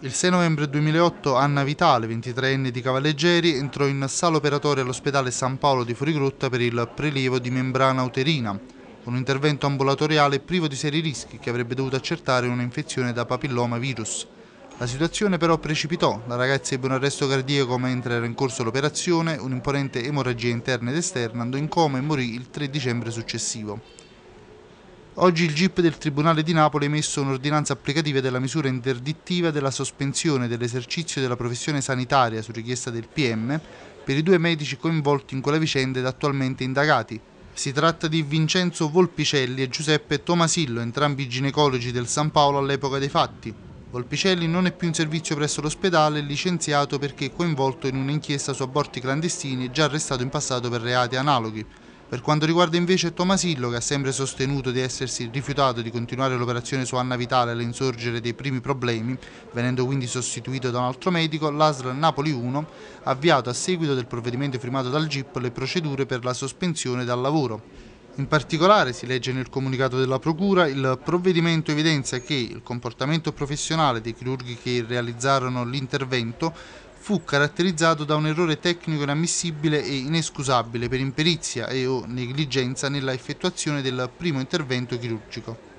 Il 6 novembre 2008 Anna Vitale, 23enne di Cavalleggeri, entrò in sala operatoria all'ospedale San Paolo di Furigrutta per il prelievo di membrana uterina, un intervento ambulatoriale privo di seri rischi che avrebbe dovuto accertare un'infezione da papilloma virus. La situazione però precipitò, la ragazza ebbe un arresto cardiaco mentre era in corso l'operazione, un'imponente emorragia interna ed esterna, andò in coma e morì il 3 dicembre successivo. Oggi il GIP del Tribunale di Napoli ha emesso un'ordinanza applicativa della misura interdittiva della sospensione dell'esercizio della professione sanitaria su richiesta del PM per i due medici coinvolti in quella vicenda ed attualmente indagati. Si tratta di Vincenzo Volpicelli e Giuseppe Tomasillo, entrambi ginecologi del San Paolo all'epoca dei fatti. Volpicelli non è più in servizio presso l'ospedale, licenziato perché coinvolto in un'inchiesta su aborti clandestini e già arrestato in passato per reati analoghi. Per quanto riguarda invece Tomasillo, che ha sempre sostenuto di essersi rifiutato di continuare l'operazione su Anna Vitale all'insorgere dei primi problemi, venendo quindi sostituito da un altro medico, l'ASL Napoli 1 ha avviato a seguito del provvedimento firmato dal GIP le procedure per la sospensione dal lavoro. In particolare, si legge nel comunicato della Procura, il provvedimento evidenzia che il comportamento professionale dei chirurghi che realizzarono l'intervento fu caratterizzato da un errore tecnico inammissibile e inescusabile per imperizia e o negligenza nella effettuazione del primo intervento chirurgico.